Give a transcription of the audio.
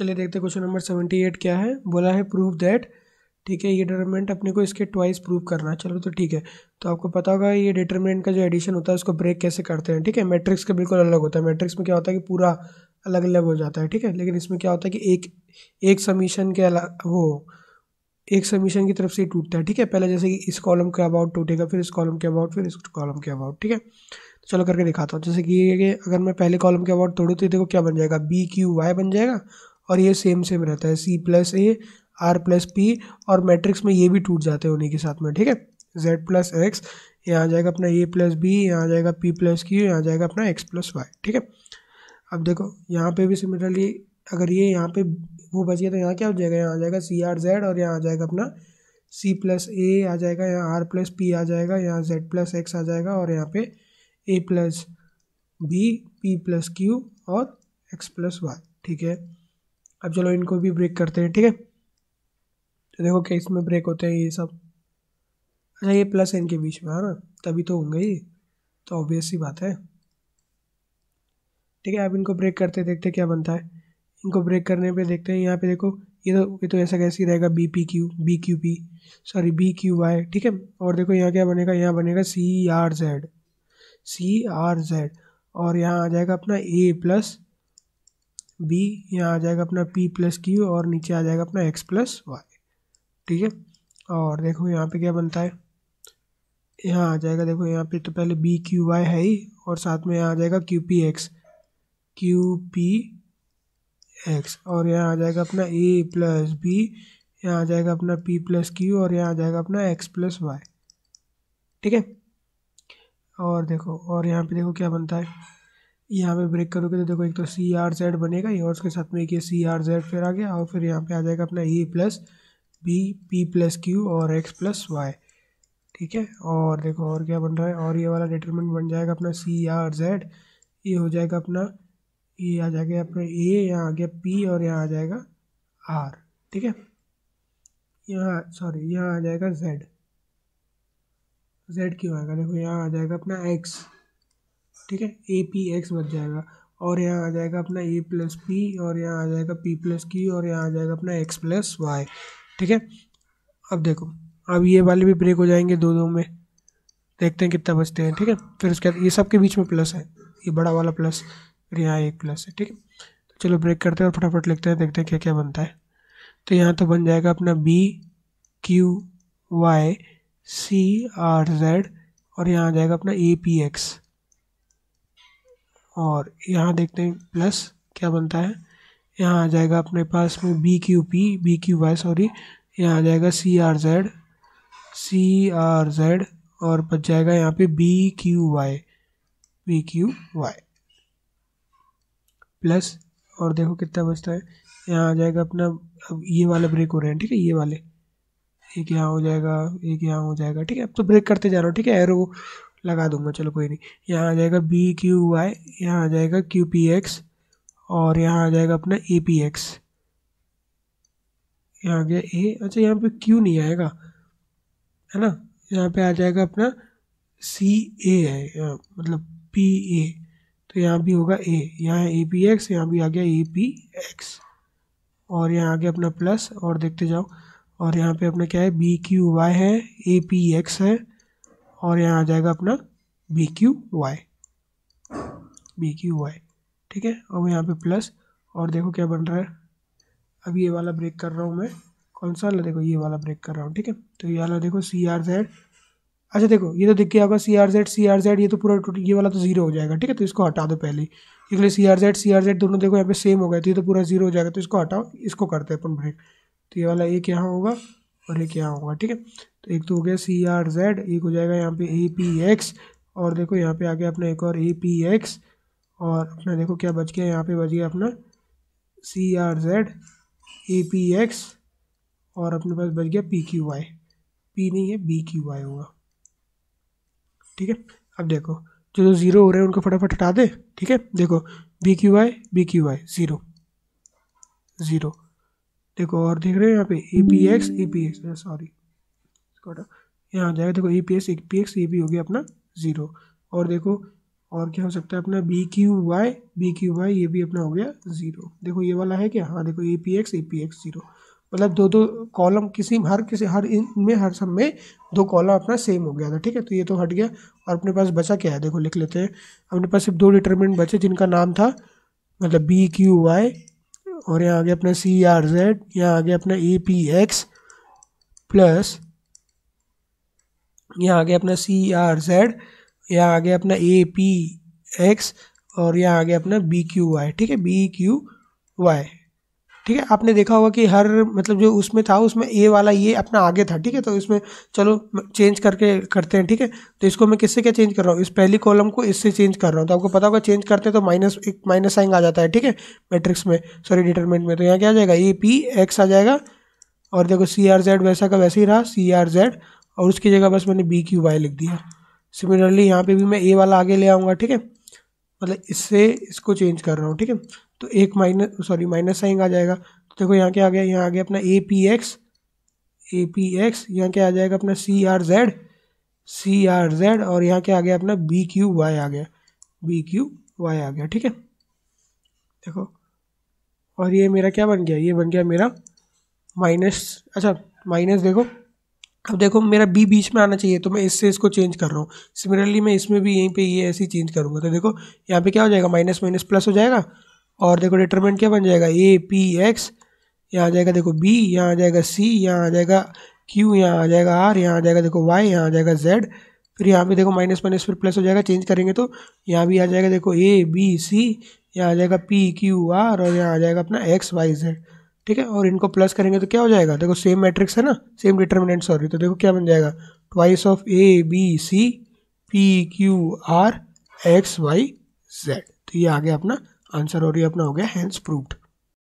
चलिए देखते हैं क्वेश्चन नंबर सेवेंटी एट क्या है बोला है प्रूफ दैट ठीक है ये डिटरमिनेंट अपने को इसके ट्वाइस प्रूफ करना है चलो तो ठीक है तो आपको पता होगा ये डिटरमिनेंट का जो एडिशन होता है उसको ब्रेक कैसे करते हैं ठीक है मैट्रिक्स का बिल्कुल अलग होता है मैट्रिक्स में क्या होता है कि पूरा अलग अलग हो जाता है ठीक है लेकिन इसमें क्या होता है कि एक एक समीशन के अलग वो एक समीशन की तरफ से टूटता है ठीक है पहले जैसे कि इस कॉलम के अबाउट टूटेगा फिर इस कॉलम के अबाउट फिर इस कॉलम के अबाउट ठीक है तो चलो करके दिखाता हूँ जैसे कि ये अगर मैं पहले कॉलम के अबाउट तोड़ू तो देखो क्या बन जाएगा बी क्यू वाई बन जाएगा और ये सेम सेम रहता है C plus A R plus P और मैट्रिक्स में ये भी टूट जाते हैं उन्हीं के साथ में ठीक है जेड प्लस एक्स यहाँ आ जाएगा अपना ए प्लस बी यहाँ आ जाएगा पी प्लस क्यू यहाँ आ जाएगा अपना एक्स प्लस वाई ठीक है अब देखो यहाँ पे भी सिमिलरली अगर ये यहाँ पे वो बच गया तो यहाँ क्या हो जाएगा यहाँ आ जाएगा सी आर जेड और यहाँ आ जाएगा अपना सी प्लस ए आ जाएगा यहाँ आर प्लस पी आ जाएगा यहाँ जेड प्लस एक्स आ जाएगा और यहाँ पे A plus B P plus Q और एक्स प्लस वाई ठीक है अब चलो इनको भी ब्रेक करते हैं ठीक है तो देखो क्या इसमें ब्रेक होते हैं ये सब अच्छा ये प्लस है इनके बीच में है हाँ ना तभी तो होंगे ये तो ऑब्वियस ही बात है ठीक है अब इनको ब्रेक करते देखते क्या बनता है इनको ब्रेक करने पे देखते हैं यहाँ पे देखो ये तो ये तो ऐसा कैसे रहेगा B P Q B Q P sorry B Q Y ठीक है और देखो यहाँ क्या बनेगा यहाँ बनेगा C R Z C R Z और यहाँ आ जाएगा अपना ए प्लस बी यहाँ आ जाएगा अपना पी प्लस क्यू और नीचे आ जाएगा अपना एक्स प्लस वाई ठीक है और देखो यहाँ पे क्या बनता है यहाँ आ जाएगा देखो यहाँ पे तो पहले बी क्यू वाई है ही और साथ में यहाँ आ जाएगा Q P X Q P X और यहाँ आ जाएगा अपना ए प्लस बी यहाँ आ जाएगा अपना पी प्लस क्यू और यहाँ आ जाएगा अपना एक्स प्लस वाई ठीक है और देखो और यहाँ पे देखो क्या बनता है यहाँ पे ब्रेक करोगे तो देखो एक तो सी आर जेड बनेगा ये और उसके साथ में एक ये सी आर जेड फिर आ गया और फिर यहाँ पे आ जाएगा अपना E plus B P plus Q और एक्स प्लस वाई ठीक है और देखो और क्या बन रहा है और ये वाला डिटरमेंट बन जाएगा अपना सी आर जेड ये हो जाएगा अपना ये आ जाएगा अपना ए यहाँ आ गया पी और यहाँ आ जाएगा आर ठीक है यहाँ सॉरी यहाँ आ जाएगा जेड जेड क्यों आएगा देखो यहाँ आ जाएगा अपना एक्स ठीक है ए पी एक्स बच जाएगा और यहाँ आ जाएगा अपना ए प्लस पी और यहाँ आ जाएगा पी प्लस की और यहाँ आ जाएगा अपना एक्स प्लस वाई ठीक है अब देखो अब ये वाले भी ब्रेक हो जाएंगे दो दो में देखते हैं कितना बचते हैं ठीक है फिर उसके बाद ये सब के बीच में प्लस है ये बड़ा वाला प्लस फिर यहाँ एक प्लस है ठीक है तो चलो ब्रेक करते हैं और फटाफट लिखते हैं देखते हैं क्या क्या बनता है तो यहाँ तो बन जाएगा अपना B Q Y C R Z और यहाँ आ जाएगा अपना ए पी एक्स और यहाँ देखते हैं प्लस क्या बनता है यहाँ आ जाएगा अपने पास में B Q P B Q Y sorry यहाँ आ जाएगा C R Z C R Z और बच जाएगा यहाँ पे B Q Y B Q Y plus और देखो कितना बचता है यहाँ आ जाएगा अपना अब ये वाला ब्रेक हो रहे हैं ठीक है ये वाले एक यहाँ हो जाएगा एक यहाँ हो जाएगा ठीक है अब तो ब्रेक करते जा रहा हूँ ठीक है एरो लगा दूंगा चलो कोई नहीं यहाँ आ जाएगा बी क्यू वाई यहाँ आ जाएगा क्यू पी एक्स और यहाँ आ जाएगा अपना ए पी एक्स यहाँ आ गया ए अच्छा यहाँ पे क्यू नहीं आएगा है ना यहाँ पे आ जाएगा अपना सी ए है मतलब पी ए तो यहाँ भी होगा ए यहाँ ए पी एक्स यहाँ भी आ गया ए पी एक्स और यहाँ आ गया अपना प्लस और देखते जाओ और यहाँ पे अपना क्या है बी क्यू वाई है ए पी एक्स है और यहाँ आ जाएगा अपना B Q Y B Q Y ठीक है अब यहाँ पे प्लस और देखो क्या बन रहा है अब ये वाला ब्रेक कर रहा हूँ मैं कौन सा वाला देखो ये वाला ब्रेक कर रहा हूँ ठीक है तो ये वाला देखो सी आर जेड अच्छा देखो ये तो दिख गया होगा C R Z C R Z ये तो पूरा टोटल ये वाला तो जीरो हो जाएगा ठीक है तो इसको हटा दो पहले इसलिए C R Z C R Z दोनों देखो यहाँ पे सेम हो गए तो ये तो पूरा जीरो हो जाएगा तो इसको हटाओ इसको करते हैं अपन ब्रेक तो ये वाला एक यहाँ होगा और ये क्या होगा ठीक है तो एक तो हो गया सी आर जेड एक हो जाएगा यहाँ पे ए पी एक्स और देखो यहाँ पे आ गया अपना एक और ए पी एक्स और अपना देखो क्या बच गया यहाँ पे बच गया अपना C R Z A P X और अपने पास बच गया पी क्यू वाई पी नहीं है बी क्यू वाई होगा ठीक है अब देखो जो जो ज़ीरो हो रहे हैं उनको फटाफट हटा दे ठीक है देखो B Q Y B Q Y zero zero देखो और देख रहे हैं यहाँ पे A P X A P X sorry यहाँ आ जाएगा देखो A P X A P X ये भी हो गया अपना ज़ीरो और देखो और क्या हो सकता है अपना B Q Y B Q Y ये भी अपना हो गया ज़ीरो देखो ये वाला है क्या हाँ देखो A P X A P X zero मतलब दो दो कॉलम किसी हर किसी हर इन में हर सब में दो कॉलम अपना सेम हो गया था ठीक है तो ये तो हट गया और अपने पास बचा क्या है देखो लिख लेते हैं अपने पास सिर्फ दो डिटर्मिनेंट बचे जिनका नाम था मतलब बी क्यू वाई और यहाँ आ गया अपना सी आर जेड यहाँ आ गया अपना ए पी एक्स प्लस यहाँ आ गया अपना सी आर जेड यहाँ आ गया अपना ए पी एक्स और यहाँ आ गया अपना बी क्यू वाई ठीक है बी क्यू वाई ठीक है आपने देखा होगा कि हर मतलब जो उसमें था उसमें ए वाला ये अपना आगे था ठीक है तो इसमें चलो चेंज करके करते हैं ठीक है तो इसको मैं किससे क्या चेंज कर रहा हूँ इस पहली कॉलम को इससे चेंज कर रहा हूँ तो आपको पता होगा चेंज करते हैं तो माइनस एक माइनस साइन आ जाता है ठीक है मैट्रिक्स में सॉरी डिटर्मेंट में तो यहाँ क्या आ जाएगा ए पी एक्स आ जाएगा और देखो सी आर जेड वैसा का वैसे ही रहा सी आर जेड और उसकी जगह बस मैंने बी क्यू वाई लिख दिया सिमिलरली यहाँ पे भी मैं ए वाला आगे ले आऊँगा ठीक है मतलब इससे इसको चेंज कर रहा हूँ ठीक है तो एक माइनस सॉरी माइनस साइन आ जाएगा तो देखो यहाँ क्या आ गया यहाँ आ गया अपना A P X A P X यहाँ क्या आ जाएगा अपना C R Z C R Z और यहाँ क्या आ गया अपना बी क्यू वाई आ गया बी क्यू वाई आ गया ठीक है देखो और ये मेरा क्या बन गया ये बन गया मेरा माइनस अच्छा माइनस देखो अब देखो मेरा बी बीच में आना चाहिए तो मैं इससे इसको चेंज कर रहा हूँ सिमिलरली मैं इसमें भी यहीं पे ये ऐसे ही चेंज करूँगा तो देखो यहाँ पे क्या हो जाएगा माइनस माइनस प्लस हो जाएगा और देखो डिटरमेंट क्या बन जाएगा ए पी एक्स यहाँ आ जाएगा देखो बी यहाँ आ जाएगा सी यहाँ आ जाएगा क्यू यहाँ आ जाएगा आर यहाँ आ जाएगा देखो वाई यहाँ आ जाएगा जेड फिर यहाँ पे देखो माइनस माइनस फिर प्लस हो जाएगा चेंज करेंगे तो यहाँ भी आ जाएगा देखो ए बी सी यहाँ आ जाएगा पी क्यू आर और यहाँ आ जाएगा अपना एक्स वाई जेड ठीक है और इनको प्लस करेंगे तो क्या हो जाएगा देखो सेम मैट्रिक्स है ना सेम डिटर्मिनेंट सॉरी तो देखो क्या बन जाएगा twice of A B C P Q R X Y Z तो ये आ गया अपना आंसर और ये अपना हो गया हैंस प्रूव्ड